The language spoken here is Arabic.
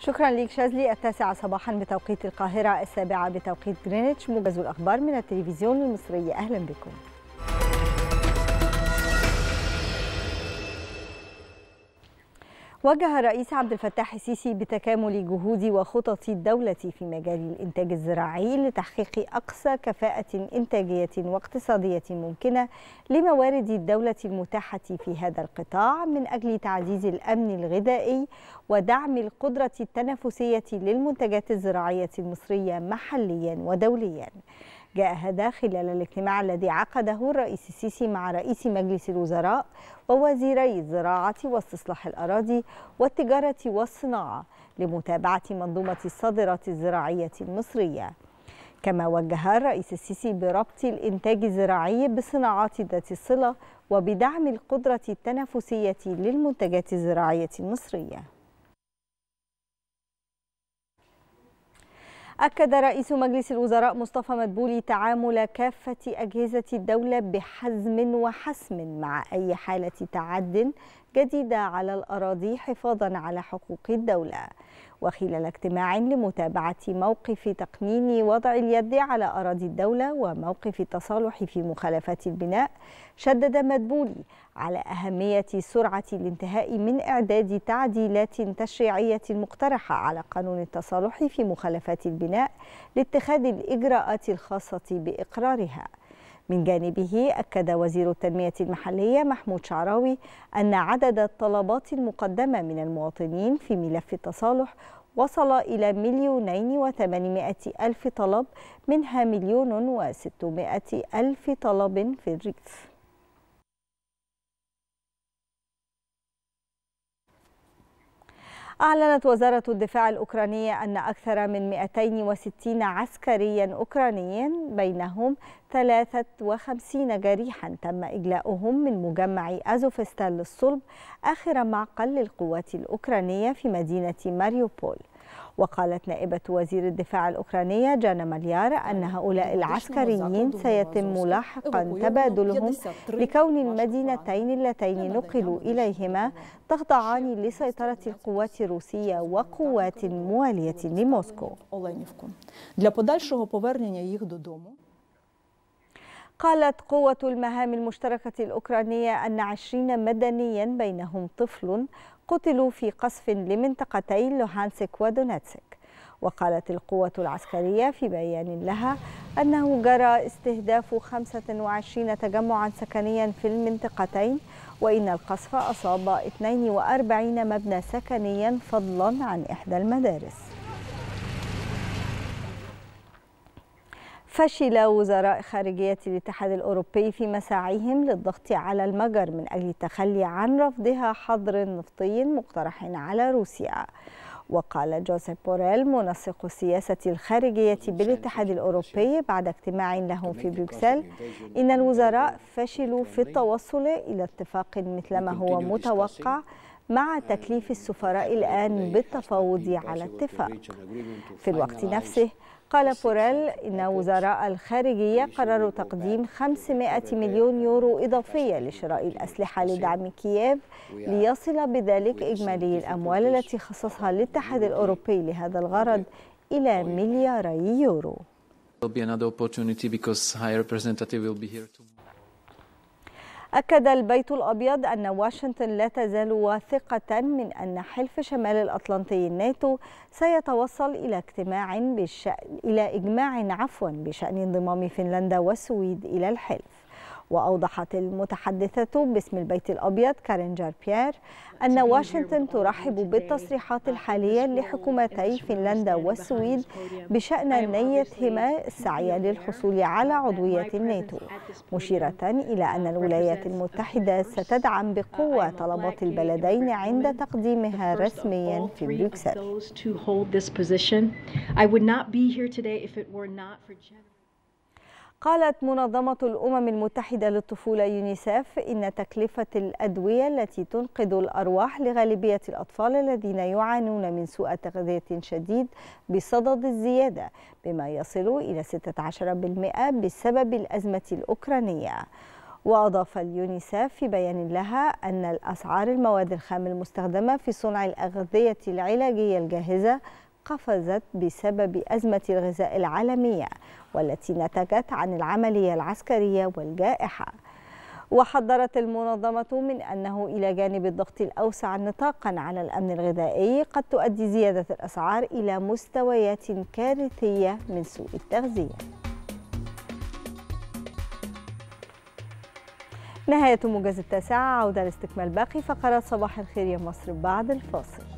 شكرا ليك شاذلي التاسعة صباحا بتوقيت القاهرة السابعة بتوقيت جرينتش موجز الأخبار من التلفزيون المصري أهلا بكم وجه الرئيس عبد الفتاح السيسي بتكامل جهود وخطط الدولة في مجال الإنتاج الزراعي لتحقيق أقصى كفاءة إنتاجية واقتصادية ممكنة لموارد الدولة المتاحة في هذا القطاع من أجل تعزيز الأمن الغذائي ودعم القدرة التنافسية للمنتجات الزراعية المصرية محليا ودوليا جاء هذا خلال الاجتماع الذي عقده الرئيس السيسي مع رئيس مجلس الوزراء ووزيري الزراعة واستصلاح الأراضي والتجارة والصناعة لمتابعة منظومة الصادرات الزراعية المصرية كما وجه الرئيس السيسي بربط الإنتاج الزراعي بصناعات ذات الصلة وبدعم القدرة التنافسية للمنتجات الزراعية المصرية أكد رئيس مجلس الوزراء مصطفى مدبولي تعامل كافة أجهزة الدولة بحزم وحسم مع أي حالة تعد جديدة على الأراضي حفاظا على حقوق الدولة وخلال اجتماع لمتابعة موقف تقنين وضع اليد على أراضي الدولة وموقف التصالح في مخالفات البناء شدد مدبولي على أهمية سرعة الانتهاء من إعداد تعديلات تشريعية مقترحة على قانون التصالح في مخالفات البناء لاتخاذ الإجراءات الخاصة بإقرارها من جانبه أكد وزير التنمية المحلية محمود شعراوي أن عدد الطلبات المقدمة من المواطنين في ملف التصالح وصل إلى مليونين وثمانمائة ألف طلب منها مليون وستمائة ألف طلب في الريف أعلنت وزارة الدفاع الأوكرانية أن أكثر من 260 عسكريا أوكرانيا بينهم 53 جريحا تم إجلاؤهم من مجمع أزوفستال للصلب آخر معقل للقوات الأوكرانية في مدينة ماريوبول وقالت نائبة وزير الدفاع الأوكرانية جانا مليار أن هؤلاء العسكريين سيتم لاحقا تبادلهم لكون المدينتين اللتين نقلوا إليهما تخضعان لسيطرة القوات الروسية وقوات موالية لموسكو. قالت قوة المهام المشتركة الأوكرانية أن عشرين مدنيا بينهم طفل قتلوا في قصف لمنطقتي لوهانسك ودوناتسك وقالت القوة العسكرية في بيان لها أنه جرى استهداف 25 تجمعا سكنيا في المنطقتين وإن القصف أصاب 42 مبنى سكنيا فضلا عن إحدى المدارس فشل وزراء خارجية الاتحاد الأوروبي في مساعيهم للضغط على المجر من أجل التخلي عن رفضها حظر نفطي مقترح على روسيا وقال جوزيف بوريل منسق السياسة الخارجية بالاتحاد الأوروبي بعد اجتماع لهم في بروكسل إن الوزراء فشلوا في التوصل إلى اتفاق مثل ما هو متوقع مع تكليف السفراء الآن بالتفاوض على اتفاق في الوقت نفسه قال بوريل إن وزراء الخارجية قرروا تقديم 500 مليون يورو إضافية لشراء الأسلحة لدعم كييف ليصل بذلك إجمالي الأموال التي خصصها الاتحاد الأوروبي لهذا الغرض إلى ملياري يورو. أكد البيت الأبيض أن واشنطن لا تزال واثقة من أن حلف شمال الأطلنطي الناتو سيتوصل إلى اجتماع بشأن إلى إجماع عفوا بشأن انضمام فنلندا والسويد إلى الحلف وأوضحت المتحدثة باسم البيت الأبيض كارين جاربيير بيير أن واشنطن ترحب بالتصريحات الحالية لحكومتي فنلندا والسويد بشأن نيتهما السعي للحصول على عضوية الناتو مشيرة إلى أن الولايات المتحدة ستدعم uh, بقوة طلبات البلدين عند تقديمها رسميا في بروكسل. قالت منظمة الأمم المتحدة للطفولة يونيسف إن تكلفة الأدوية التي تنقذ الأرواح لغالبية الأطفال الذين يعانون من سوء تغذية شديد بصدد الزيادة بما يصل إلى 16% بسبب الأزمة الأوكرانية وأضاف اليونيسف في بيان لها أن الأسعار المواد الخام المستخدمة في صنع الأغذية العلاجية الجاهزة قفزت بسبب أزمة الغذاء العالمية والتي نتجت عن العملية العسكرية والجائحة وحذرت المنظمة من أنه إلى جانب الضغط الأوسع نطاقا على الأمن الغذائي قد تؤدي زيادة الأسعار إلى مستويات كارثية من سوء التغذية نهاية موجز التاسعة عودة لاستكمال باقي فقرات صباح الخير يا مصر بعد الفاصل